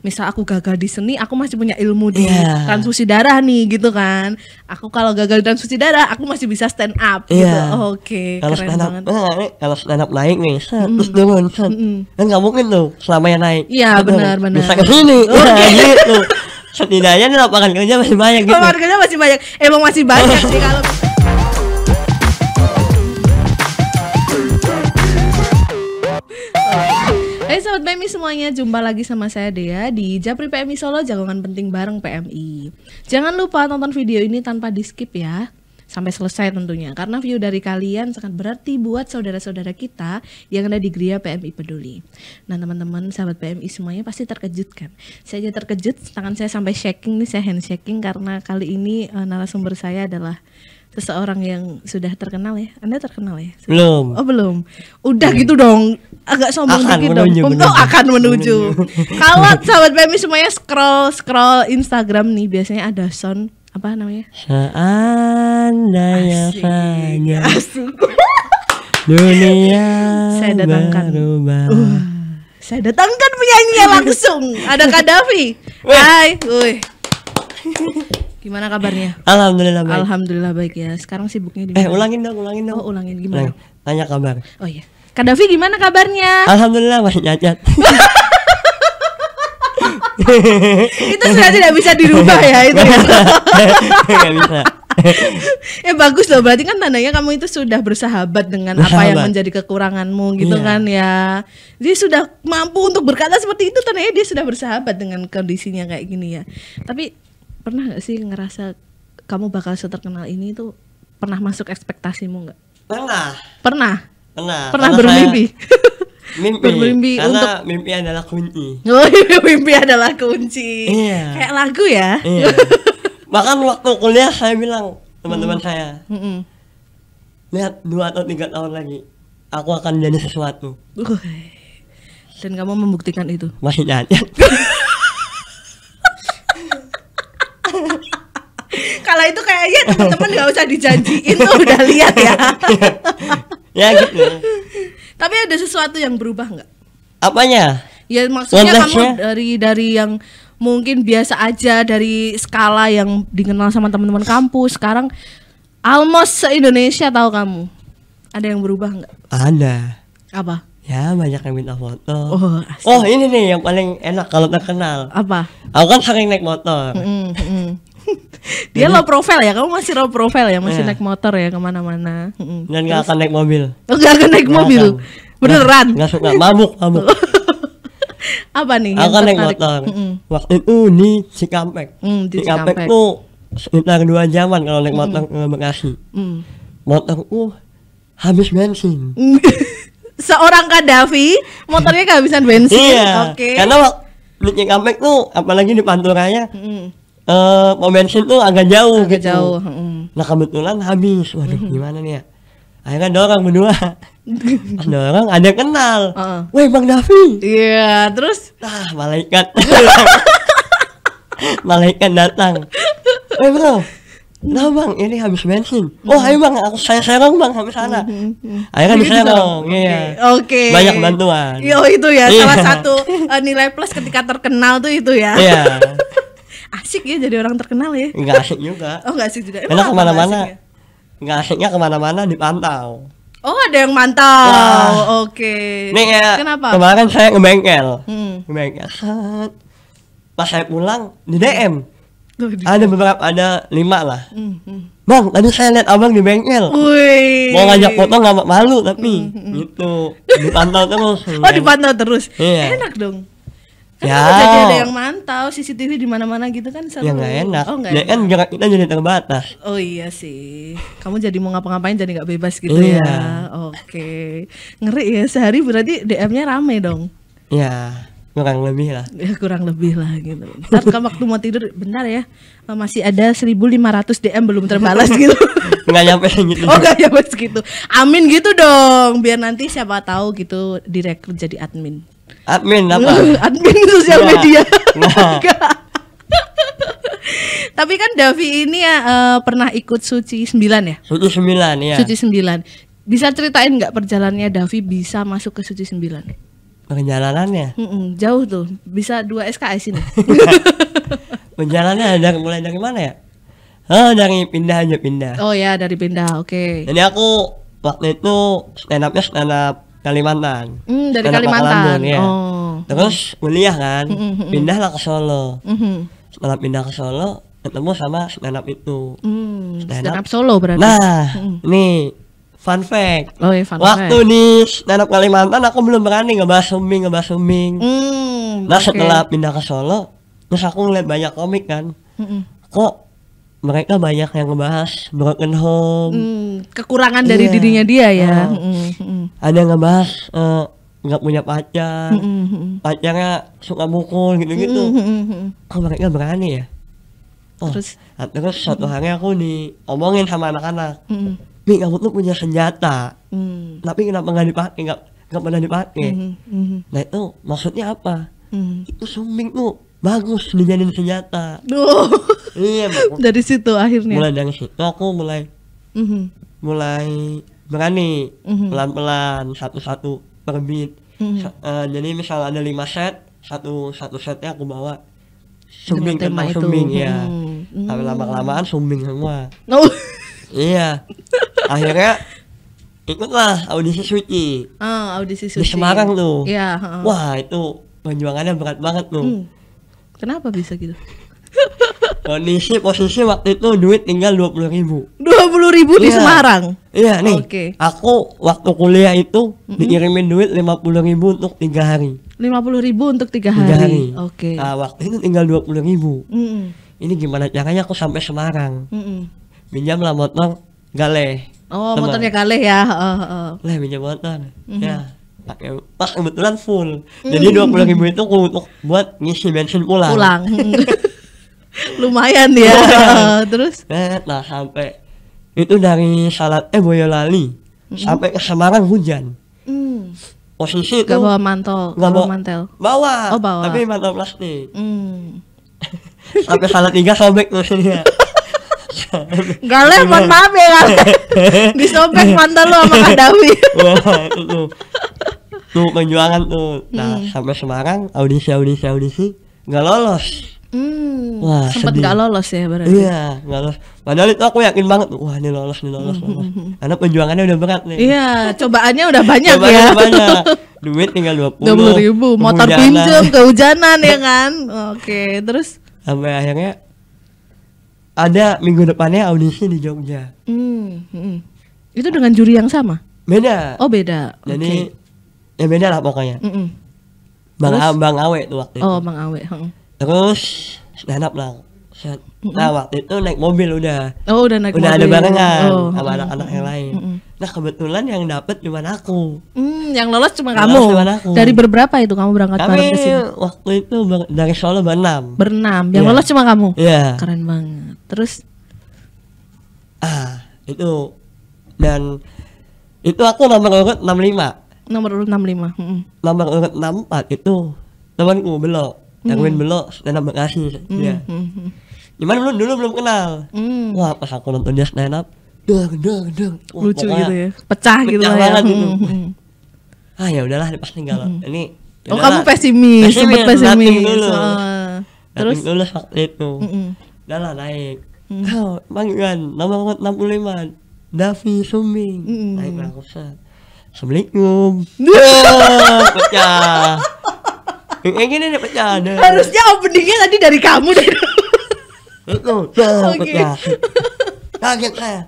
misal aku gagal di seni aku masih punya ilmu di yeah. transfusi darah nih gitu kan aku kalau gagal di transfusi darah aku masih bisa stand up yeah. gitu iya. oke okay. kalau stand up, naik, kalau stand up naik nih set, mm. terus turun set. Mm. nggak mungkin tuh selama yang naik iya benar benar bisa kesini okay. Iya, gitu setidaknya lapangan kerja masih banyak gitu lapangan kerja masih banyak emang masih banyak sih kalau Sobat PMI semuanya, jumpa lagi sama saya Dea di Japri PMI Solo Jagongan Penting bareng PMI. Jangan lupa tonton video ini tanpa di skip ya sampai selesai tentunya karena view dari kalian sangat berarti buat saudara-saudara kita yang ada di Gria PMI Peduli. Nah teman-teman sahabat PMI semuanya pasti terkejut kan? Saya aja terkejut tangan saya sampai shaking nih saya hand shaking karena kali ini uh, narasumber saya adalah seseorang yang sudah terkenal ya. Anda terkenal ya? Belum. Oh belum. Udah hmm. gitu dong agak sombong akan dikit menuju, dong. Menuju. akan menuju. Kalau sahabat Pemi semuanya scroll scroll Instagram nih biasanya ada sound apa namanya? Seandainya hanya dunia saya datangkan. berubah. Uh, saya datangkan penyanyinya langsung. Ada Kak Kadafi. Hai, woi. Gimana kabarnya? Alhamdulillah baik. Alhamdulillah baik ya. Sekarang sibuknya di Eh, ulangin dong, ulangin dong. Oh, ulangin gimana? Nah, tanya kabar. Oh iya. Kadafi gimana kabarnya? Alhamdulillah masih cacat. itu sudah tidak bisa dirubah ya itu. Tidak bisa. ya bagus loh berarti kan tandanya kamu itu sudah bersahabat dengan bersahabat. apa yang menjadi kekuranganmu gitu yeah. kan ya dia sudah mampu untuk berkata seperti itu tandanya dia sudah bersahabat dengan kondisinya kayak gini ya tapi pernah nggak sih ngerasa kamu bakal seterkenal ini tuh pernah masuk ekspektasimu nggak pernah pernah Pernah. Pernah bermimpi. Mimpi. Bermimpi karena untuk... mimpi adalah kunci. Oh, mimpi adalah kunci. Iya. Kayak lagu ya. Iya. Bahkan waktu kuliah saya bilang teman-teman hmm. saya, hmm. lihat dua atau tiga tahun lagi, aku akan jadi sesuatu. dan kamu membuktikan itu. Masih nyanyi. Kalau itu kayaknya teman-teman nggak usah dijanjiin tuh udah lihat ya. Iya ya gitu tapi ada sesuatu yang berubah nggak apanya ya maksudnya kamu dari dari yang mungkin biasa aja dari skala yang dikenal sama teman-teman kampus sekarang almost se Indonesia tahu kamu ada yang berubah nggak ada apa ya banyak yang minta foto oh, oh ini nih yang paling enak kalau terkenal apa aku kan sering naik motor mm -mm, Dia lo low profile ya, kamu masih lo profile ya, masih iya. naik motor ya kemana-mana. Dan oh, nggak akan naik mobil. Nggak akan naik gak mobil, akan. beneran. Nggak suka mabuk, mabuk. Apa nih? Akan naik motor. Mm -mm. Waktu itu di Cikampek. Mm, di Cikampek. tuh sekitar dua jaman kalau naik motor mm -mm. ke Bekasi. Mm. uh habis bensin. Seorang Kadafi, motornya kehabisan bensin. Iya. Oke. Okay. Karena di Cikampek tuh apalagi di Panturanya. Mm uh, mau mention tuh agak jauh agak gitu. jauh mm. nah kebetulan habis waduh mm-hmm. gimana nih ya akhirnya ada orang berdua dorong orang ada yang kenal uh. weh bang Davi iya yeah, terus nah malaikat malaikat datang weh bro Nah bang, ini habis bensin. Oh mm-hmm. ayo bang, aku saya serong bang habis sana. Mm-hmm. Akhirnya hmm Akhirnya bisa iya. Oke. Okay. Banyak bantuan. Yo itu ya iya. salah satu uh, nilai plus ketika terkenal tuh itu ya. Iya. asik ya jadi orang terkenal ya nggak asik juga oh nggak asik juga enak kemana-mana ya? nggak asiknya kemana-mana dipantau Oh ada yang mantau, ya. oke. Okay. Nih ya, Kenapa? kemarin saya ngebengkel, hmm. ngebengkel. Pas saya pulang di DM, ada beberapa ada lima lah. Hmm, hmm, Bang, tadi saya lihat abang di bengkel. Ui. Mau ngajak foto nggak malu tapi hmm, hmm, hmm. gitu. Dipantau terus. Oh dipantau terus. Iya. Enak dong. Kan ya. Jadi ada yang mantau CCTV di mana-mana gitu kan Selalu. Ya enggak enak. Oh, enggak ya kan enak. kan kita jadi terbatas. Oh iya sih. Kamu jadi mau ngapa-ngapain jadi nggak bebas gitu ya? iya. ya. Oke. Okay. Ngeri ya sehari berarti DM-nya rame dong. Ya kurang lebih lah ya, kurang lebih lah gitu ntar kan waktu mau tidur benar ya eh, masih ada 1500 DM belum terbalas gitu Enggak nyampe gitu oh enggak nyampe segitu amin gitu dong biar nanti siapa tahu gitu direkrut jadi admin admin apa admin sosial iya. media iya. Tapi kan Davi ini ya uh, pernah ikut Suci 9 ya? Suci 9 ya. Suci 9. Bisa ceritain nggak perjalanannya Davi bisa masuk ke Suci 9? Perjalanannya? Mm -mm, jauh tuh. Bisa 2 SKS ini. perjalanannya dari mulai dari mana ya? Oh, dari pindah aja pindah. Oh ya, dari pindah. Oke. Okay. Jadi aku waktu itu stand up-nya stand up Kalimantan. Mm, dari Kenapa Kalimantan. Bandung, ya. Oh. Terus kuliah kan, mm-hmm. pindahlah ke Solo. Mm-hmm. Setelah pindah ke Solo, ketemu sama stand up itu. Mm, stand, up Solo berarti. Nah, mm. nih fun fact. Oh, iya, fun Waktu fact. di stand up Kalimantan aku belum berani ngebahas suming, ngebahas suming. Mm, nah, okay. setelah pindah ke Solo, terus aku ngeliat banyak komik kan. Mm-hmm. Kok mereka banyak yang ngebahas broken home mm, kekurangan yeah. dari iya. dirinya dia ya uh, mm, -hmm. ada yang ngebahas eh, nggak punya pacar mm, pacarnya suka mukul gitu-gitu kok mereka berani ya oh, terus ah, terus suatu hari aku nih omongin sama anak-anak Mi kamu tuh punya senjata tapi kenapa nggak dipakai nggak nggak pernah dipakai nah itu maksudnya apa itu sumbing tuh bagus dijadiin senjata Duh. iya dari situ akhirnya mulai dari situ aku mulai mm -hmm. mulai berani mm -hmm. pelan pelan satu satu per mm -hmm. uh, jadi misal ada lima set satu satu setnya aku bawa sumbing tentang sumbing ya hmm. tapi lama kelamaan sumbing semua Oh. iya akhirnya ikutlah audisi suci. oh, audisi suci. Di Semarang tuh. yeah, iya, uh. Wah, itu perjuangannya berat banget tuh. Mm. Kenapa bisa gitu? Kondisi posisi waktu itu duit tinggal dua puluh ribu. Dua puluh ribu di iya. Semarang. Iya nih. Okay. Aku waktu kuliah itu mm-hmm. dikirimin duit lima puluh ribu untuk tiga hari. Lima puluh ribu untuk tiga hari. hari. Oke. Okay. Nah, waktu itu tinggal dua puluh ribu. Mm-hmm. Ini gimana caranya aku sampai Semarang? Mm-hmm. lah motor galeh. Oh Teman. motornya galeh ya. Uh, uh. Leh minjam motor. Mm-hmm. Ya pakai ya, pas kebetulan full mm. jadi hmm. dua puluh ribu itu untuk buat ngisi bensin pulang pulang lumayan ya lumayan. terus nah sampai itu dari salat eh Boyolali mm. sampai ke Semarang hujan mm. posisi itu bawa mantel gak bawa mantel bawa oh bawa tapi mantel plastik mm. sampai salat tiga sobek maksudnya Galeh, mohon maaf ya Galeh. Disobek mantel lu sama Kadawi. tuh, tuh penjualan tuh. Nah, hmm. sampai Semarang audisi audisi audisi nggak lolos. Hmm, Wah, sempet sedih. gak lolos ya berarti. Iya, gak lolos. Padahal itu aku yakin banget, wah ini lolos, ini lolos, lolos. Hmm, hmm, hmm, Karena penjuangannya udah berat nih. Iya, cobaannya udah banyak cobaannya ya. banyak. Duit tinggal dua puluh ribu, motor pinjam kehujanan ya kan. Oke, terus? Sampai akhirnya ada minggu depannya audisi di Jogja. Hmm, hmm. Itu dengan juri yang sama? Beda. Oh beda. Jadi okay. ya beda lah pokoknya. Mm hmm. Bang Terus? Bang Awe tuh waktu oh, itu. Oh Bang Awe. Hmm. Terus stand up lah. Nah waktu itu naik mobil udah. Oh udah naik udah mobil. Udah ada barengan oh. sama anak-anak yang lain. Nah kebetulan yang dapet cuma aku. Hmm, yang lolos cuma kamu. aku. Dari berberapa itu kamu berangkat Kami bareng kesini? waktu itu dari Solo berenam. Berenam. Yang yeah. lolos cuma kamu. Iya. Yeah. Keren banget. Terus ah itu dan itu aku nomor urut 65. Nomor urut 65. Mm Nomor urut 64 itu temanku belok. Mm. Yang win belok dan kasih Mm. Ya. -hmm cuman belum dulu belum kenal mm. wah pas aku nonton dia stand up deng deng deng wah, lucu gitu ya pecah, pecah gitu lah ya. gitu. ah ya udahlah pasti galau mm. ini Oh kamu pesimis, pesimis, pesimis. dulu. Oh. Terus dulu waktu itu. Mm -mm. Udahlah naik. Mm. Oh, panggilan nomor 65. Davi Suming Mm. -mm. Naik ratusan. Assalamualaikum. pecah. Yang eh, ini nih pecah. Harusnya openingnya tadi dari kamu deh itu tuh ya, okay. kaget saya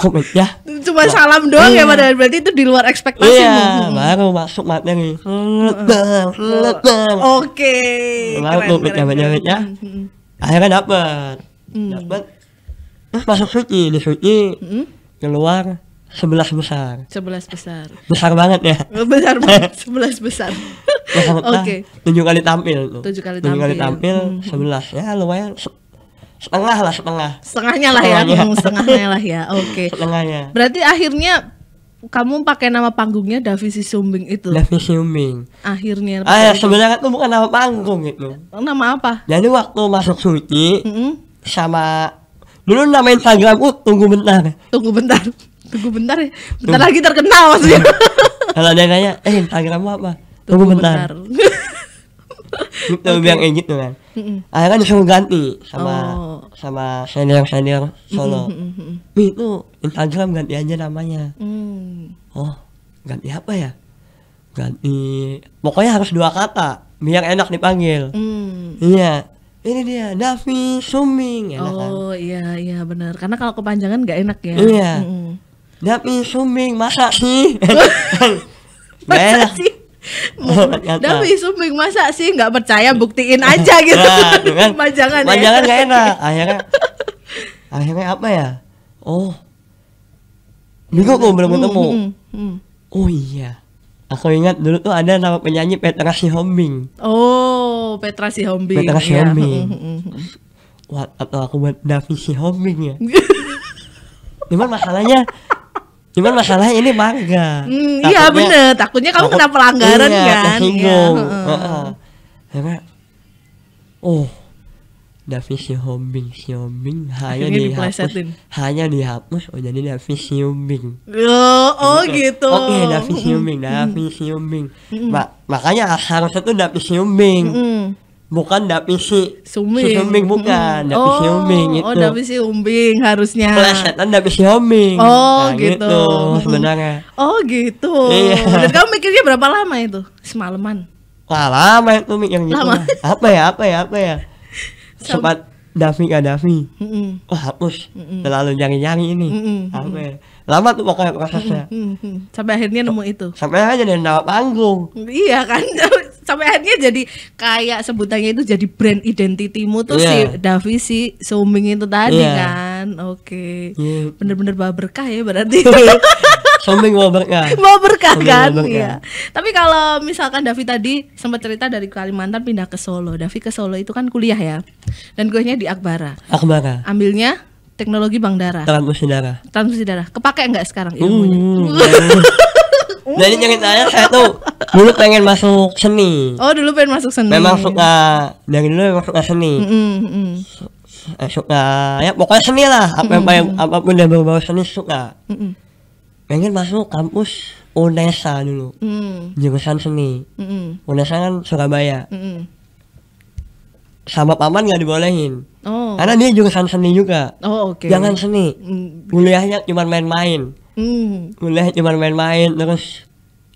komik ya cuma ya. salam doang ya iya. padahal berarti itu di luar ekspektasi iya, baru masuk materi oke keren keren keren ya hmm, hmm, hmm. akhirnya dapat dapat masuk suci di suci keluar sebelas besar. Sebelas besar. Besar banget ya. Oh, besar banget. Sebelas besar. Ya, Oke. okay. Nah, tujuh kali tampil Tujuh kali tampil. kali tampil hmm. sebelas. Ya lumayan setengah lah setengah. Setengahnya lah ya, setengahnya. ya. setengahnya lah ya. Oke. Okay. Setengahnya. Berarti akhirnya kamu pakai nama panggungnya Davisi Sumbing itu. Davisi Sumbing. Akhirnya. Ah, ya, sebenarnya itu bukan nama panggung itu. Oh, nama apa? Jadi waktu masuk suci mm -hmm. sama dulu nama Instagramku uh, tunggu bentar. Tunggu bentar tunggu bentar ya bentar lagi terkenal maksudnya kalau ada yang nanya eh Instagram apa tunggu, bentar, bentar. okay. bilang kayak gitu kan mm akhirnya kan disuruh ganti sama oh. sama senior senior solo mm itu Instagram ganti aja namanya mm. oh ganti apa ya ganti pokoknya harus dua kata biar enak dipanggil mm. iya ini dia Davi Suming kan? oh kan? iya iya benar karena kalau kepanjangan nggak enak ya iya mm-hmm. Dapil suming masa sih? Oh, masa sih? Dapil suming masa sih nggak percaya buktiin aja gitu. Nah, Majangan gitu kan. ya. Majangan nggak enak. Akhirnya akhirnya apa ya? Oh. Minggu kok belum hmm, ketemu. Hmm, hmm. Oh iya. Aku ingat dulu tuh ada nama penyanyi Petra Sihombing. Oh, Petra Sihombing. Petra iya. Sihombing. Hmm, hmm, Wah, atau aku buat Davi Sihombing ya. Cuman masalahnya Cuman masalahnya ini mangga. Mm, iya bener, takutnya kamu takut, kena pelanggaran iya, kan. Iya, uh -uh. -uh. oh, hombing, si hombing hanya dihapus hanya dihapus oh jadi si hombing. oh, oh gitu, gitu. oke okay, hombing, Xiaobing si hombing. mm. Ma makanya harusnya tuh si hombing. mm bukan dapisi sumbing, sumbing bukan dapisi oh, umbing itu oh dapisi umbing harusnya pelesetan dapisi umbing oh nah, gitu. gitu sebenarnya oh gitu iya. dan kamu mikirnya berapa lama itu semalaman Wah, lama itu mik yang gitu apa ya apa ya apa ya sempat Davi gak Davi mm hapus mm -mm. terlalu nyari-nyari ini mm -mm. apa ya lama tuh pokoknya prosesnya sampai akhirnya nemu itu sampai aja dia nawa panggung iya kan sampai akhirnya jadi kayak sebutannya itu jadi brand identitimu tuh yeah. si Davi si Suming itu tadi yeah. kan. Oke. Okay. Iya. Yeah. Bener-bener bawa berkah ya berarti. Suming iya. bawa berkah. Bawa berkah kan. berkah. Ya. Tapi kalau misalkan Davi tadi sempat cerita dari Kalimantan pindah ke Solo. Davi ke Solo itu kan kuliah ya. Dan kuliahnya di Akbara. Akbara. Ambilnya teknologi bank darah. Transfusi darah. Transfusi darah. Kepake nggak sekarang ilmunya? Mm, Jadi nah, ceritanya saya tuh dulu pengen masuk seni. Oh, dulu pengen masuk seni. Memang suka dari dulu memang suka seni. Mm -hmm. Suka ya pokoknya seni lah. Apa mm -hmm. yang apapun yang berbau seni suka. Mm -hmm. Pengen masuk kampus Unesa dulu. Mm. Jurusan seni. Mm -hmm. Unesa kan Surabaya. Mm -hmm sama paman nggak dibolehin oh. karena dia jurusan seni juga oh, okay. jangan seni mm. kuliahnya cuma main-main hmm. kuliah cuma main-main terus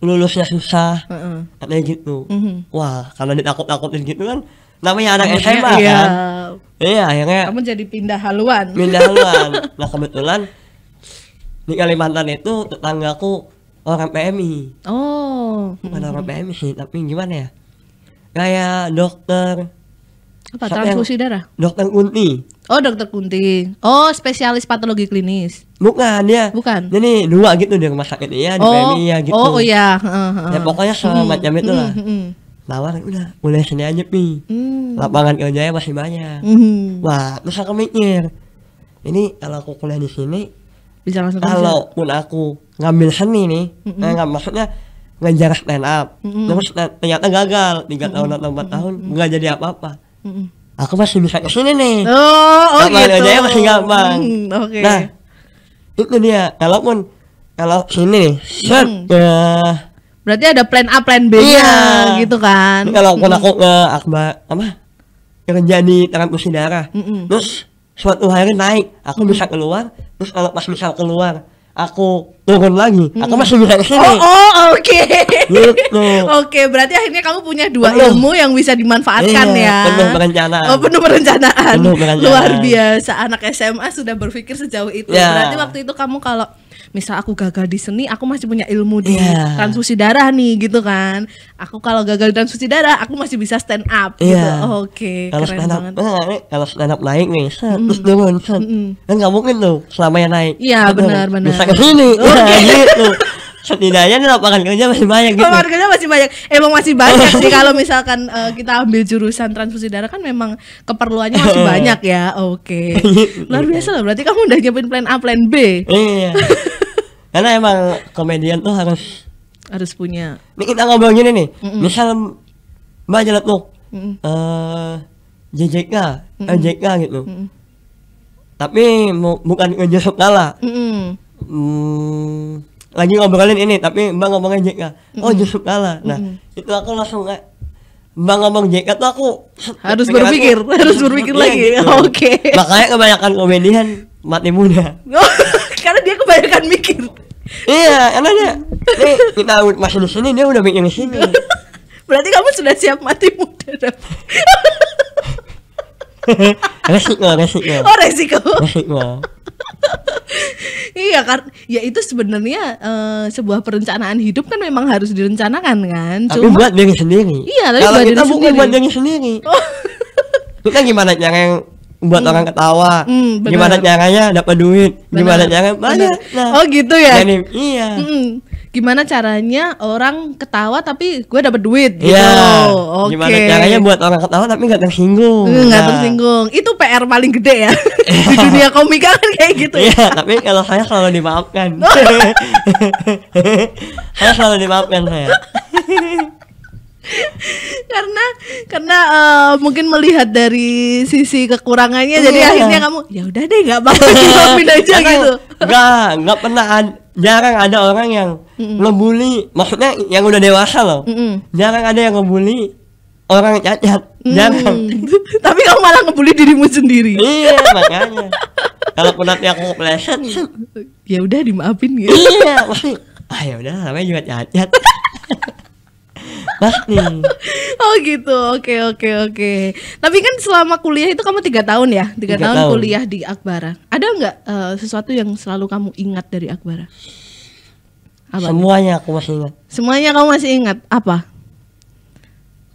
lulusnya susah uh -uh. katanya gitu uh mhm. -huh. wah karena ditakut-takutin gitu kan namanya anak SMA iya. kan iya. iya akhirnya kamu jadi pindah haluan pindah haluan nah kebetulan di Kalimantan itu tetanggaku orang PMI oh bukan orang mhm. PMI sih tapi gimana ya kayak dokter apa transfusi darah dokter Unti Oh dokter Kunti. Oh spesialis patologi klinis. Bukan ya. Bukan. Ini dua gitu di rumah sakit ya, di oh, PMI ya gitu. Oh iya. Uh, uh. Ya pokoknya semacam hmm, itu lah. Hmm, hmm. Lawan udah mulai sini aja pi. Hmm. Lapangan kerjanya masih banyak. Hmm, hmm. Wah terus aku mikir ini kalau aku kuliah di sini bisa langsung kalau pun aku ngambil seni nih, hmm, nah, nggak maksudnya ngejar stand up, hmm, terus ternyata gagal tiga hmm, tahun atau empat tahun nggak jadi apa-apa. Hmm aku masih bisa ke sini nih oh, oh gitu aja masih gampang hmm, okay. nah itu dia kalaupun kalau sini nih set hmm. ya. berarti ada plan A plan B iya. gitu kan kalau hmm. aku ke Ahmad, apa kerja di transfusi darah hmm, hmm. terus suatu hari naik aku hmm. bisa keluar terus kalau pas bisa keluar aku turun lagi, hmm. aku masih bisa kesini. Oh, oh oke. Okay. Gitu. oke, okay, berarti akhirnya kamu punya dua penuh. ilmu yang bisa dimanfaatkan iya, ya. Penuh perencanaan. Oh, penuh perencanaan. Penuh perencanaan. Luar biasa, anak SMA sudah berpikir sejauh itu. Yeah. Berarti waktu itu kamu kalau misal aku gagal di seni aku masih punya ilmu di yeah. transfusi darah nih gitu kan aku kalau gagal di transfusi darah aku masih bisa stand up yeah. gitu iya. oh, oke okay. kalau keren stand up, banget oh, eh, kalau stand up naik nih set, mm. terus turun set. Mm. kan nggak mungkin tuh selama yang naik iya benar benar bisa kesini okay. ya, gitu setidaknya nih lapangan kerja masih banyak gitu. Lapangan kerja masih banyak. Emang masih banyak sih kalau misalkan uh, kita ambil jurusan transfusi darah kan memang keperluannya masih banyak ya. Oke. Okay. Gitu. Luar biasa lah berarti kamu udah nyiapin plan A, plan B. Iya karena emang komedian tuh harus harus punya ini kita ngobrolin ini nih Mm-mm. misal mbak jalan tuh Mm-mm. uh, Mm-mm. gitu Mm-mm. tapi mu- bukan ngejesok kalah Mm-mm. Hmm, lagi ngobrolin ini tapi mbak ngomongnya JK oh justru kalah nah Mm-mm. itu aku langsung kayak mbak ngomong JK tuh aku harus berpikir harus berpikir lagi iya, gitu. oke okay. makanya kebanyakan komedian mati muda karena dia kebanyakan mikir iya karena dia nih, kita masih di sini dia udah bikin di sini berarti kamu sudah siap mati muda resiko resiko oh resiko resiko iya kan ya itu sebenarnya uh, sebuah perencanaan hidup kan memang harus direncanakan kan tapi buat diri sendiri iya tapi kalau buat kita diri bukan sendiri. buat diri sendiri oh. kita gimana yang buat hmm. orang ketawa. Hmm, Gimana caranya dapat duit? Bener. Gimana caranya? Banyak. Nah. Oh gitu ya. Jadi, iya. Hmm. Gimana caranya orang ketawa tapi gue dapat duit iya. gitu. Yeah. Oh, Okay. Gimana caranya buat orang ketawa tapi nggak tersinggung? Hmm, nggak hmm, nah. tersinggung. Itu PR paling gede ya di dunia komika kan kayak gitu. Ya. Iya. yeah, tapi kalau saya selalu dimaafkan. saya selalu dimaafkan saya. karena karena uh, mungkin melihat dari sisi kekurangannya jadi iya. akhirnya kamu ya udah deh nggak apa-apa dimaafin iya, aja gitu nggak nggak pernah an, jarang ada orang yang mm -mm. ngebully maksudnya yang udah dewasa loh mm -mm. jarang ada yang ngebully orang cacat mm. jarang tapi kamu malah ngebully dirimu sendiri iya makanya kalau nanti aku kepleset ya udah dimaafin gitu iya ah ya udah namanya juga cacat oh gitu oke oke oke tapi kan selama kuliah itu kamu tiga tahun ya tiga, tahun, tahun kuliah di Akbara ada nggak uh, sesuatu yang selalu kamu ingat dari Akbara apa semuanya aku masih ingat semuanya kamu masih ingat apa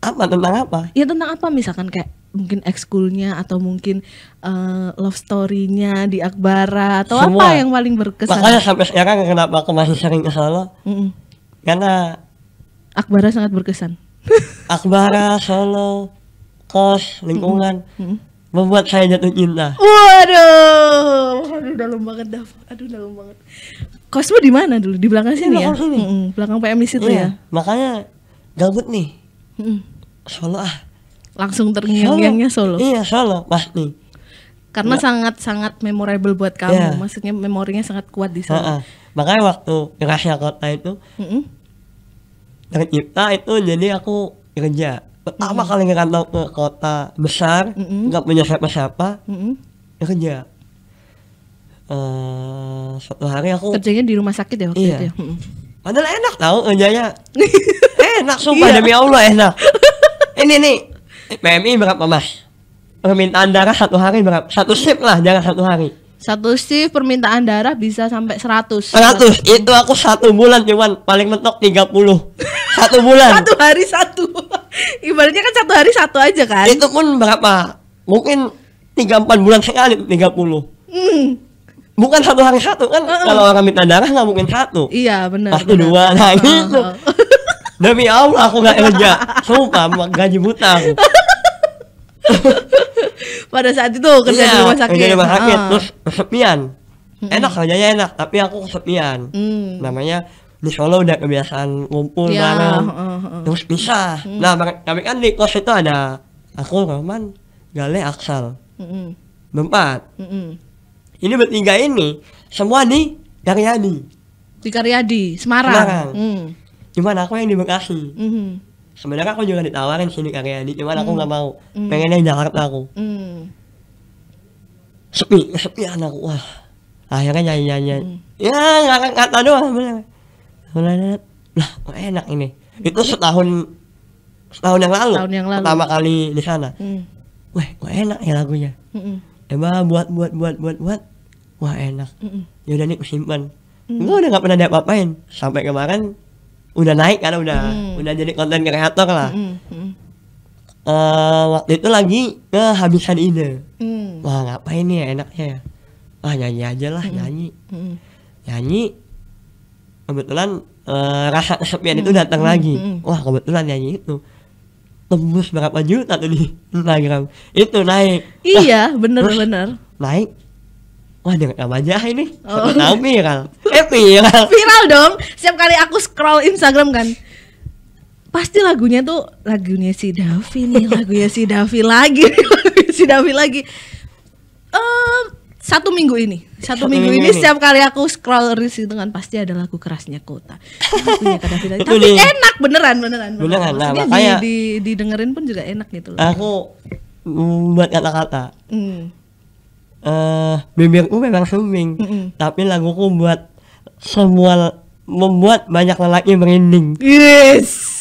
apa tentang apa ya tentang apa misalkan kayak mungkin ekskulnya atau mungkin uh, love storynya di Akbara atau Semua. apa yang paling berkesan makanya sampai sekarang kenapa aku masih sering ke Solo mm -mm. karena Akbara sangat berkesan. Akbara, Solo, kos, lingkungan. Mm -hmm. Membuat saya jatuh cinta. Waduh, aduh dalam banget dah. Aduh dalam banget. Kosmu di mana dulu? Di belakang sini ya? Sini. Mm -hmm. Belakang PMI situ iya. ya. Makanya gabut nih. Mm -hmm. Solo ah. Langsung terngiang-ngiangnya Solo. Iya, Solo pasti. Karena sangat-sangat nah. memorable buat kamu. Yeah. Maksudnya memorinya sangat kuat di sana. Uh -uh. Makanya waktu rahasia kota itu, mm -hmm dengan itu jadi aku kerja pertama mm. kali ngerantau ke kota besar nggak mm -hmm. punya siapa-siapa mm ya kerja uh, eh, satu hari aku kerjanya di rumah sakit ya waktu iya. itu ya? padahal enak tau kerjanya enak sumpah iya. demi Allah enak ini nih PMI berapa mas permintaan darah satu hari berapa satu sip lah jangan satu hari satu shift permintaan darah bisa sampai 100 100, itu aku satu bulan cuman paling mentok 30 Satu bulan Satu hari satu Ibaratnya kan satu hari satu aja kan Itu pun berapa? Mungkin 3-4 bulan sekali 30 puluh hmm. Bukan satu hari satu kan uh -uh. Kalau orang minta darah nggak mungkin satu Iya benar Satu benar. dua nah oh. gitu Demi Allah aku gak kerja Sumpah gaji buta aku pada saat itu kerja iya, di rumah sakit. Kerja di rumah sakit, terus kesepian. Enak -hmm. Enak kerjanya enak, tapi aku kesepian. Hmm. Namanya di Solo udah kebiasaan ngumpul yeah. bareng, uh, uh. terus bisa. Hmm. Nah, tapi kan di kos itu ada aku, Roman, Gale, Aksal, empat. -hmm. empat. -hmm. Ini bertiga ini semua di Karyadi. Di Karyadi, Semarang. Semarang. Hmm. Cuman aku yang di Bekasi. -hmm sebenarnya kan aku juga ditawarin sini di cuman aku hmm. nggak mau hmm. pengennya Jakarta aku hmm. sepi sepi anakku wah akhirnya nyanyi nyanyi ya nggak nggak kata doang bener bener lah enak ini itu setahun setahun yang lalu, setahun yang lalu. pertama kali di sana wah kok enak ya lagunya emang buat buat buat buat buat wah enak mm nih simpan mm. gue udah nggak pernah diapa main apain sampai kemarin udah naik kan udah hmm. udah jadi konten kreator lah hmm. Hmm. Uh, waktu itu lagi kehabisan ide hmm. wah ngapain nih ya enaknya ya ah nyanyi aja lah hmm. nyanyi hmm. nyanyi kebetulan uh, eh, rasa kesepian hmm. itu datang hmm. lagi hmm. wah kebetulan nyanyi itu tembus berapa juta tuh di Instagram itu naik iya bener-bener bener. naik wah dengan aja ah ini oh. tahu viral eh viral viral dong setiap kali aku scroll Instagram kan pasti lagunya tuh lagunya si Davi nih lagunya si Davi lagi si Davi lagi um, satu minggu ini satu, satu minggu, minggu ini, ini setiap kali aku scroll di itu kan pasti ada lagu kerasnya kota Tapi nih. tapi enak beneran beneran beneran, beneran lah makanya di, di, didengerin pun juga enak gitu loh aku mm, buat kata-kata hmm uh, eh, bibirku memang suming, mm -hmm. tapi laguku buat semua membuat banyak lelaki merinding. Yes.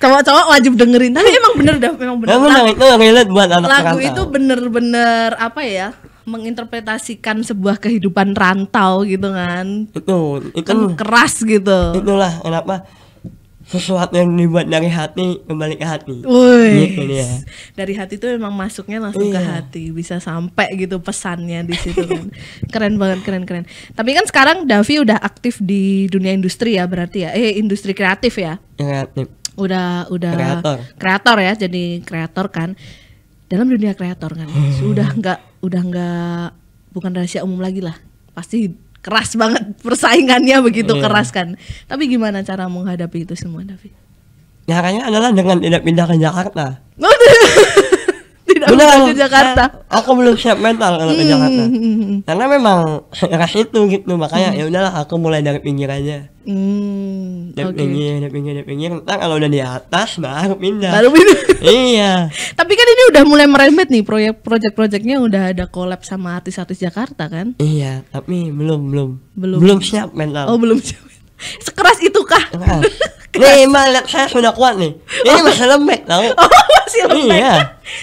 Kalau cowok wajib dengerin. Tapi emang bener dah, memang bener. Emang itu relate buat anak Lagu itu bener-bener apa ya? menginterpretasikan sebuah kehidupan rantau gitu kan. Betul. Itu kan keras gitu. Itulah kenapa sesuatu yang dibuat dari hati kembali ke hati. Woi. Gitu ya. Dari hati itu memang masuknya langsung iya. ke hati, bisa sampai gitu pesannya di situ kan. keren banget, keren keren. Tapi kan sekarang Davi udah aktif di dunia industri ya berarti ya. Eh industri kreatif ya. Kreatif. Udah udah kreator. Kreator ya, jadi kreator kan. Dalam dunia kreator kan. Hmm. Sudah nggak udah nggak bukan rahasia umum lagi lah. Pasti keras banget persaingannya begitu yeah. Hmm. keras kan. Tapi gimana cara menghadapi itu semua, David? Caranya ya, adalah dengan tidak pindah ke Jakarta belum ke Jakarta nah, aku belum siap mental kalau ke hmm. Jakarta hmm. karena memang keras itu gitu makanya hmm. ya udahlah aku mulai dari pinggir aja Hmm, dari pinggir, dari pinggir, dari pinggir. Entah kalau udah di atas baru pindah. Baru pindah. iya. Tapi kan ini udah mulai merembet nih proyek proyek-proyeknya udah ada collab sama artis-artis Jakarta kan? Iya, tapi belum belum belum siap mental. Oh belum siap. Sekeras itu kah? nih eh, emang lihat saya sudah kuat nih ini masih lembek tau oh masih iya. lembek iya.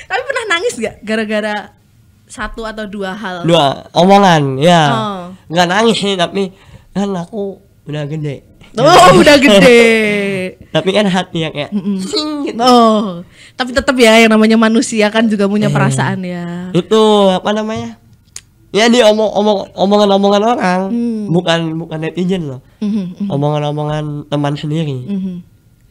tapi pernah nangis gak gara-gara satu atau dua hal dua omongan ya oh. nggak nangis nih tapi kan aku udah gede oh udah gede tapi kan hati ya kayak sing gitu. oh tapi tetap ya yang namanya manusia kan juga punya eh. perasaan ya itu apa namanya ya ini omong omong omongan omongan orang hmm. bukan bukan netizen loh hmm, hmm, hmm. omongan omongan teman sendiri hmm, hmm.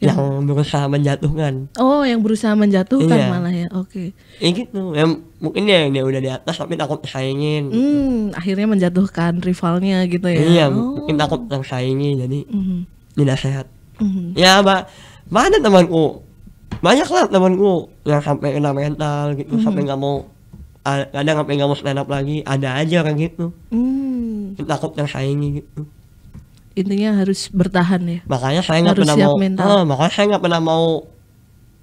yang berusaha menjatuhkan oh yang berusaha menjatuhkan iya. malah ya oke okay. ya gitu ya, mungkin ya dia udah di atas tapi takut saingin gitu. akhirnya menjatuhkan rivalnya gitu ya iya oh. mungkin takut yang saingi, jadi hmm. tidak sehat hmm. ya mbak mana temanku banyak lah temanku yang sampai kena mental gitu hmm. sampai nggak mau kadang sampai nggak mau stand up lagi ada aja orang gitu hmm. takut tersaingi gitu intinya harus bertahan ya makanya saya nggak pernah mau mental. Oh, makanya saya nggak pernah mau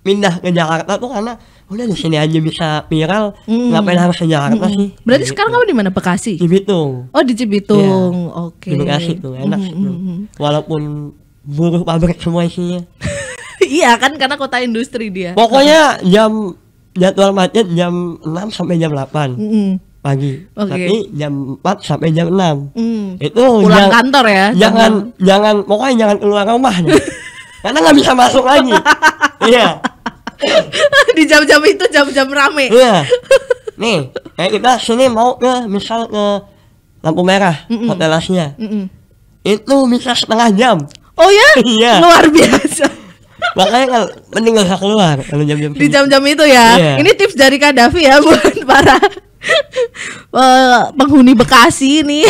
pindah ke Jakarta tuh karena udah di sini aja bisa viral hmm. ngapain harus ke Jakarta hmm. sih berarti gitu. sekarang kamu di mana Bekasi Cibitung oh di Cibitung ya. oke okay. di Bekasi tuh enak hmm, sih tuh. Hmm, walaupun buruh pabrik semua isinya iya kan karena kota industri dia pokoknya jam jadwal macet jam 6 sampai jam 8 mm pagi okay. tapi jam 4 sampai jam 6 mm. itu pulang jang, kantor ya jangan jangan, jangan pokoknya jangan keluar rumah karena nggak bisa masuk lagi iya di jam-jam itu jam-jam rame iya nih kayak kita sini mau ke misal ke lampu merah mm -mm. hotelasnya mm -mm. itu bisa setengah jam oh ya iya luar biasa Makanya kalau mending gak usah keluar kalau jam-jam di gitu. jam-jam itu ya. Yeah. Ini tips dari kak Davi ya buat para eh, penghuni Bekasi ini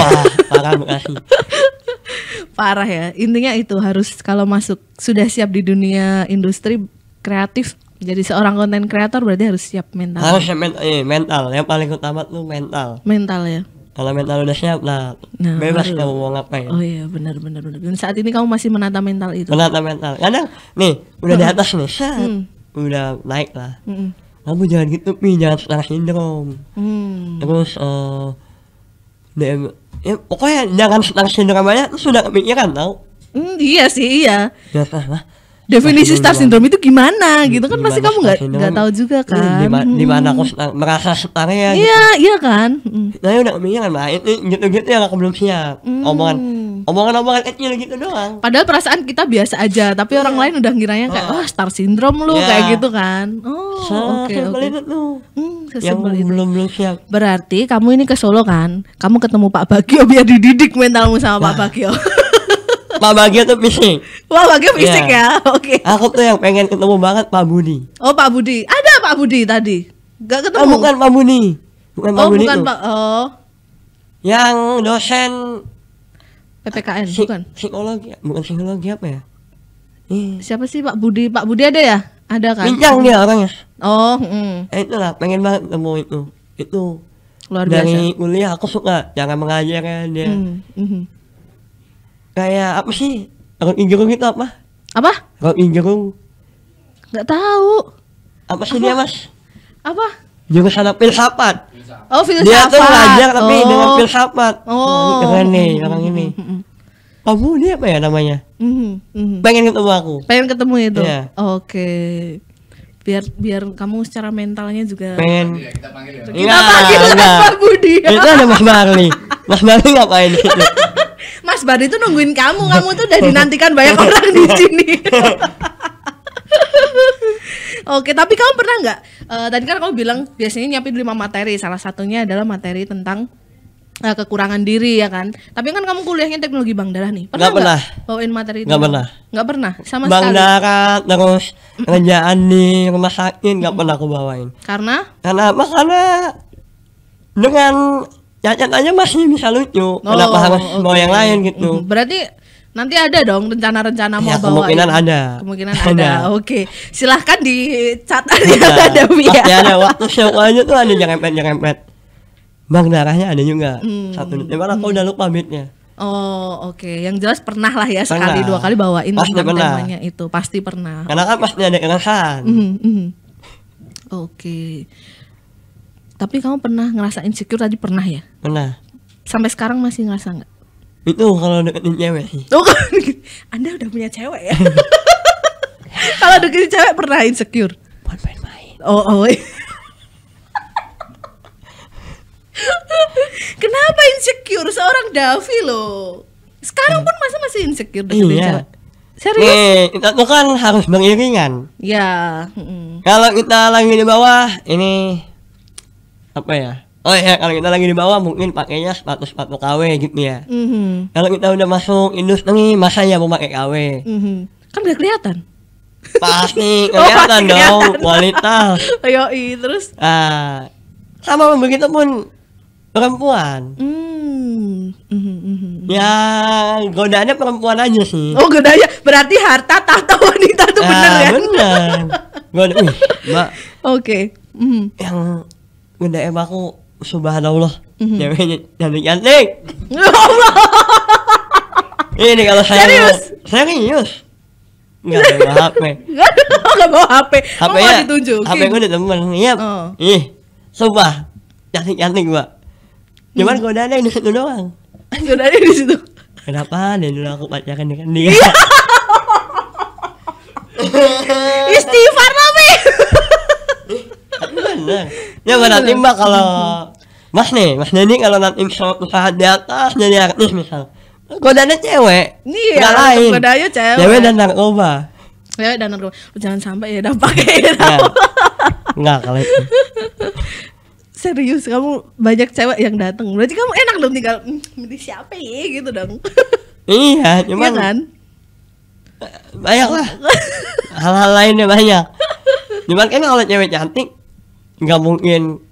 Parah, Bekasi. parah ya. Intinya itu harus kalau masuk sudah siap di dunia industri kreatif jadi seorang konten kreator berarti harus siap mental. Harus men eh, mental. Yang paling utama tuh mental. Mental ya kalau mental udah siap lah nah, bebas baru. kamu mau ngapain oh iya benar benar benar dan saat ini kamu masih menata mental itu menata mental kadang nih udah di hmm. atas nih hmm. udah naik lah hmm. kamu jangan gitu nih jangan setengah sindrom hmm. terus uh, eh, DM, ya, pokoknya jangan setengah sindrom aja sudah kepikiran tau hmm, iya sih iya ya, lah definisi star syndrome itu gimana gitu kan pasti kamu nggak nggak tahu juga iya, kan Di hmm. aku merasa starnya ya, iya, gitu. iya kan? Nah, ya iya kan nah udah kan lah itu gitu gitu yang aku belum siap hmm. omongan omongan-omongan kecil gitu doang padahal perasaan kita biasa aja tapi orang iya. lain udah ngiranya kayak oh, oh star syndrome lu kayak gitu kan oh oke oke okay, okay. Hmm, yang belum belum siap berarti kamu ini ke Solo kan kamu ketemu Pak Bagio biar dididik mentalmu sama Pak nah. Bagio Pak Bagio tuh fisik. pak Bagio iya. fisik ya. ya. Oke. Okay. Aku tuh yang pengen ketemu banget Pak Budi. Oh, Pak Budi. Ada Pak Budi tadi. Gak ketemu. Oh, bukan Pak Budi. Bukan Pak oh, Budi. Bukan Pak. Oh. Yang dosen PPKN si bukan? Psikologi, bukan psikologi apa ya? Hmm. Siapa sih Pak Budi? Pak Budi ada ya? Ada kan? Bincang dia orangnya. Oh, mm. Eh, itulah pengen banget ketemu itu. Itu Luar biasa. dari kuliah aku suka jangan mengajar ya. dia. Mm. Mm -hmm kayak apa sih kalau Injerung itu apa? Apa? kalau Injerung. nggak tahu. Apa sih apa? dia mas? Apa? sana filsafat. Oh filsafat. Dia tuh belajar tapi oh. dengan filsafat. Oh. keren nih orang ini. oh -hmm. Kamu ini apa ya namanya? Mm-hmm, mm-hmm. Pengen ketemu aku. Pengen ketemu itu. Yeah. Oke. Okay biar biar kamu secara mentalnya juga pengen iya, kita panggil ya. Kita iya, panggil ya, Pak Budi. Itu ada Mas Marli Mas Marli ngapain Mas Bari itu nungguin kamu, kamu tuh udah dinantikan banyak orang di sini. Oke, tapi kamu pernah nggak? Uh, tadi kan kamu bilang biasanya nyiapin lima materi, salah satunya adalah materi tentang uh, kekurangan diri ya kan. Tapi kan kamu kuliahnya teknologi Bang Darah nih. Pernah nggak pernah bawain materi itu? Nggak pernah. Nggak pernah sama Bang sekali. Bang Darah terus kerjaan nih rumah sakit nggak pernah aku bawain. Karena? Karena masalah dengan cacatnya masih bisa lucu oh, kenapa harus okay. mau yang lain gitu berarti nanti ada dong rencana-rencana iya, mau bawa kemungkinan ya. ada kemungkinan ada, ada. oke okay. silahkan dicat ya ada ya ada waktu semuanya tuh ada yang pet yang pet bang darahnya ada juga hmm. satu menit malah hmm. kau udah lupa mitnya Oh oke, okay. yang jelas pernah lah ya pernah. sekali dua kali bawain pasti tentang pernah. temanya itu pasti pernah. Karena kan pasti ada kenangan. Hmm, -hmm. Oke, okay. Tapi kamu pernah ngerasa insecure tadi pernah ya? Pernah. Sampai sekarang masih ngerasa nggak? Itu kalau deketin cewek sih. Tuh oh, Anda udah punya cewek ya? kalau deketin cewek pernah insecure? Buat main-main. Oh, oh. Iya. Kenapa insecure seorang Davi loh? Sekarang pun masa masih insecure deketin iya. cewek? Serius? Nih, kita tuh kan harus mengiringan Ya. Mm. Kalau kita lagi di bawah, ini apa ya Oh ya kalau kita lagi di bawah mungkin pakainya sepatu-sepatu KW gitu ya. Mm-hmm. Kalau kita udah masuk industri masa ya mau pakai KW? Mm-hmm. Kan udah kelihatan. Pasti oh, kelihatan oh, dong wanita kualitas. Yoi terus. Ah sama begitu pun perempuan. Mm. hmm mhm, mhm. Ya godaannya perempuan aja sih. Oh godanya berarti harta tahta wanita tuh ah, bener ya? Bener. Goda, mbak. Oke. Okay. Mm. Yang Bunda emang aku subhanallah mm-hmm. cantik cantik ya ini kalau saya serius saya serius nggak ada HP. nggak bawa HP. HP ya ditunjukin. HP gue udah temen. Iya. Oh. Ih, subah Cantik-cantik, Mbak. Cuman hmm. godaannya di situ doang. godaannya di situ. Kenapa dia dulu aku pacaran dengan dia? Iya. Istighfar tapi. Tapi benar. Ya bukan nanti mbak kalau mah nih, mah nih kalau nanti misal usaha di atas jadi artis misal. Godanya cewek. Iya, Nggak lain. Godanya cewek. Cewek dan narkoba. Cewek dan narkoba. Lu jangan sampai ya dampaknya. Ya. Iya. Enggak kali. itu. Serius kamu banyak cewek yang datang. Berarti kamu enak dong tinggal hmm, milih siapa ya gitu dong. Iya, iya, cuman iya kan? Banyak lah. Hal-hal lainnya banyak. Cuman kan kalau cewek cantik nggak mungkin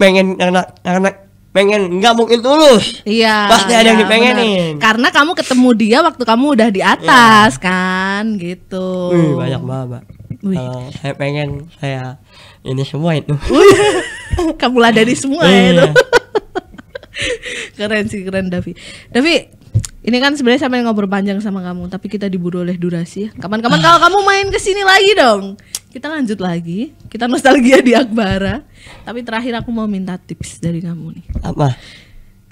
pengen anak-anak pengen nggak mungkin tulus iya pasti ada iya, yang dipengenin bener. karena kamu ketemu dia waktu kamu udah di atas iya. kan gitu Wih, banyak banget uh, saya pengen saya ini semua itu kamu lah dari semua iya. itu keren sih keren Davi Davi ini kan sebenarnya sampai ngobrol panjang sama kamu, tapi kita diburu oleh durasi ya. Kapan-kapan kalau kamu main ke sini lagi dong. Kita lanjut lagi. Kita nostalgia di Akbara. Tapi terakhir aku mau minta tips dari kamu nih. Apa?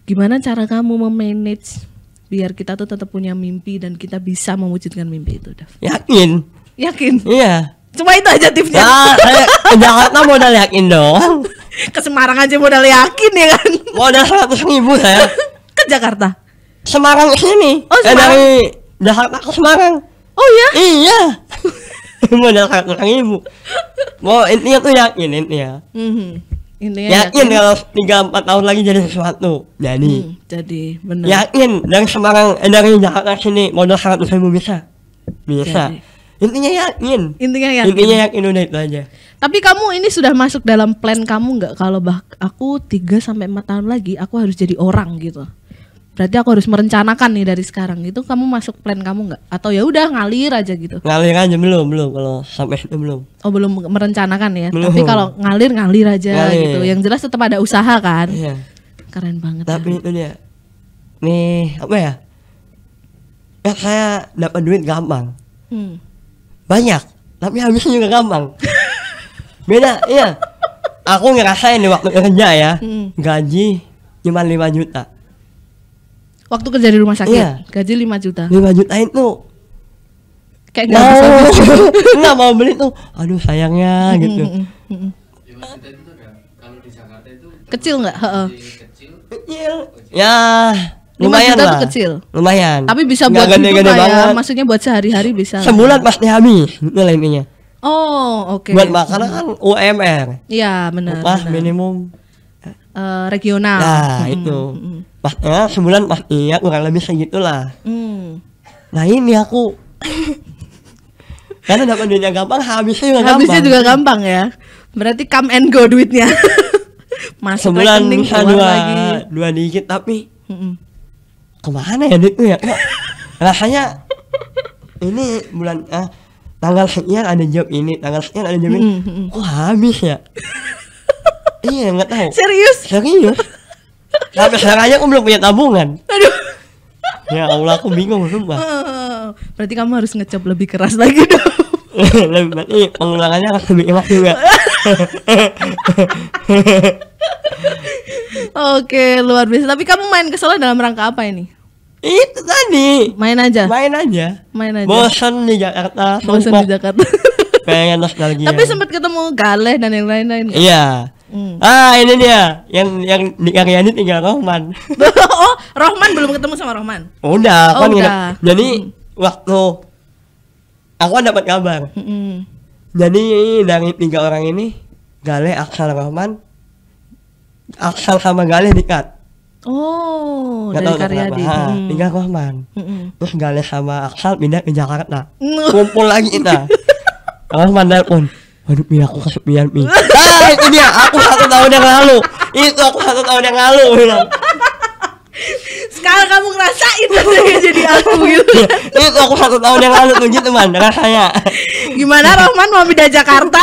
Gimana cara kamu memanage biar kita tuh tetap punya mimpi dan kita bisa mewujudkan mimpi itu, Dav? Yakin. Yakin. Iya. Cuma itu aja tipsnya. Nah, ya, jangan ke Jakarta modal yakin dong. ke Semarang aja modal yakin ya kan. Modal seratus ribu saya. ke Jakarta Semarang sini. Oh, Semarang. Eh, dari Jakarta ke Semarang. Oh iya? Iya. Modal satu orang ibu. Mau intinya tuh yakin intinya. Mm -hmm. yakin, yakin kalau tiga empat tahun lagi jadi sesuatu. Jadi. Hmm, jadi benar. Yakin dari Semarang eh, dari Jakarta sini modal sangat ibu bisa. Bisa. Jadi. Intinya yakin. Intinya yakin. Intinya yakin udah itu aja. Tapi kamu ini sudah masuk dalam plan kamu nggak kalau bah aku 3 sampai 4 tahun lagi aku harus jadi orang gitu? berarti aku harus merencanakan nih dari sekarang gitu kamu masuk plan kamu nggak atau ya udah ngalir aja gitu ngalir aja belum belum kalau sampai itu belum oh belum merencanakan ya belum. tapi kalau ngalir ngalir aja ngalir. gitu yang jelas tetap ada usaha kan iya. keren banget tapi ya. itu dia nih apa ya ya saya dapat duit gampang hmm. banyak tapi habisnya juga gampang beda iya aku ngerasain di waktu kerja ya hmm. gaji cuma 5 juta waktu kerja di rumah sakit iya. gaji 5 juta 5 juta itu kayak nggak mau nggak mau beli tuh aduh sayangnya hmm gitu hmm, hmm kecil nggak kecil ya lumayan lah. kecil. Lumayan. Tapi bisa buat apa gede -gede Ya. Maksudnya buat sehari-hari bisa. Sebulan pasti habis nilainya. Oh, oke. Okay. Buat makanan kan UMR. Iya, benar. Upah benar. minimum uh, regional. Nah, hmm. itu. Hmm pas ya sebulan pas iya kurang lebih segitulah hmm. nah ini aku karena dapat duitnya gampang habisnya juga habisnya gampang juga gampang ya berarti come and go duitnya masuk sebulan rekening bisa dua lagi. dua dikit tapi kemana ya duitnya ya kok rasanya ini bulan ah, tanggal sekian ada job ini tanggal sekian ada job ini mm kok habis ya iya nggak tahu serius serius sampai sekarang aja aku belum punya tabungan aduh ya Allah aku bingung sumpah berarti kamu harus ngecap lebih keras lagi dong lebih berarti pengulangannya harus lebih enak juga Oke, luar biasa. Tapi kamu main ke dalam rangka apa ini? Itu tadi. Main aja. Main aja. Main aja. Bosan di Jakarta. Bosan di Jakarta. Pengen nostalgia. Tapi sempat ketemu Galeh dan yang lain-lain. Iya. Hmm. Ah ini dia yang yang yang Yani tinggal Rohman. oh Rohman belum ketemu sama Rohman. Udah oh, kan udah. Jadi hmm. waktu aku kan dapat kabar. Hmm. Jadi dari tiga orang ini Gale, Aksal, Rohman, Aksal sama Gale dekat Oh, Gak dari karya di hmm. tiga Rohman. Hmm. Terus Gale sama Aksal pindah ke Jakarta. Kumpul lagi kita. Rohman telepon aduh mi aku kesepian mi ah itu dia aku satu tahun yang lalu itu aku satu tahun yang lalu bilang sekarang kamu ngerasain rasanya jadi aku gitu ya, itu aku satu tahun yang lalu tuh gitu man rasanya gimana Rahman mau pindah Jakarta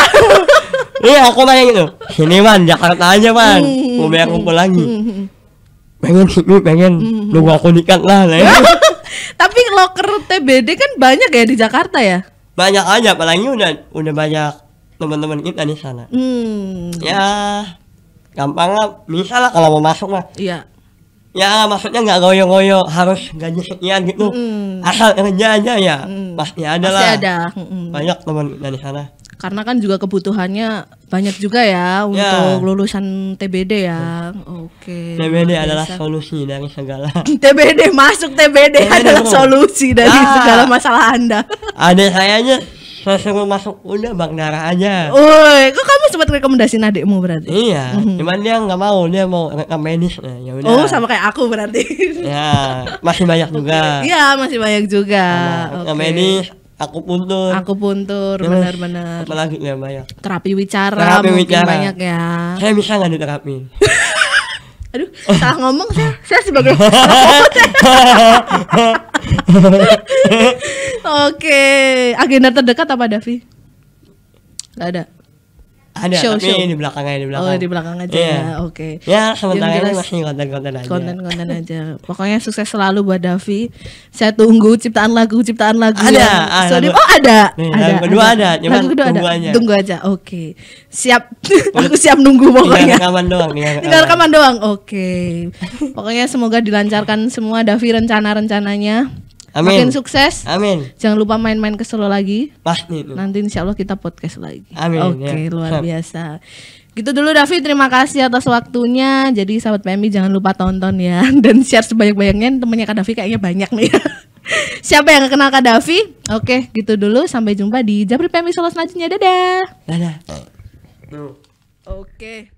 iya aku nanya gitu sini man Jakarta aja man hmm, mau kumpul lagi hmm, hmm, hmm. pengen sih pengen hmm, hmm. nunggu aku nikah lah ya. tapi loker TBD kan banyak ya di Jakarta ya banyak aja apalagi udah udah banyak teman-teman kita di sana hmm. ya gampang lah bisa lah kalau mau masuk mah iya ya maksudnya nggak goyo-goyo harus gaji sekian gitu Hmm. asal kerja aja ya hmm. pasti ada pasti lah ada. Hmm. banyak teman dari sana karena kan juga kebutuhannya banyak juga ya, ya. untuk ya. lulusan TBD ya oke okay, TBD nah, adalah solusi dari segala TBD masuk TBD, TBD adalah bro. solusi dari ah. segala masalah anda ada sayanya saya suruh masuk udah Bang Nara aja. Woi, kok kamu sempat rekomendasiin adikmu berarti? Iya, mhm. cuman dia nggak mau, dia mau rekam medis. Eh, ya oh, sama kayak aku berarti. ya, masih banyak juga. Iya, masih banyak juga. Nah, okay. medis, aku puntur. Aku puntur, benar-benar. Apalagi ya banyak. Terapi wicara, terapi wicara. banyak ya. Saya bisa nggak di terapi? aduh salah ngomong saya saya sebagai Oke, agenda terdekat apa Davi? Gak ada. Ada, show, tapi show. di belakang aja, di oh, belakang. Oh, di belakang aja. Yeah. Ya, oke. Okay. Ya, sementara ini masih konten-konten aja. Konten-konten aja. Pokoknya sukses selalu buat Davi. Saya tunggu ciptaan lagu, ciptaan lagu. Ada, yang... ada. Ah, Sorry. Oh, ada. Nih, ada. Lagu kedua ada, ada. lagu kedua tunggu ada. aja. Tunggu aja. Oke. Okay. Siap. Aku siap nunggu iya, pokoknya. Iya, tinggal rekaman doang, tinggal rekaman doang. Oke. Okay. pokoknya semoga dilancarkan semua Davi rencana-rencananya. Amin. Makin sukses. Amin. Jangan lupa main-main ke Solo lagi. Pasti. Nanti insya Allah kita podcast lagi. Amin. Oke, okay, ya. luar biasa. Gitu dulu Davi, terima kasih atas waktunya. Jadi sahabat PMI jangan lupa tonton ya dan share sebanyak-banyaknya. Temennya Kak Davi kayaknya banyak nih. Siapa yang kenal Kak Davi? Oke, gitu dulu. Sampai jumpa di Jabri PMI Solo selanjutnya. Dadah. Dadah. Oke. Okay.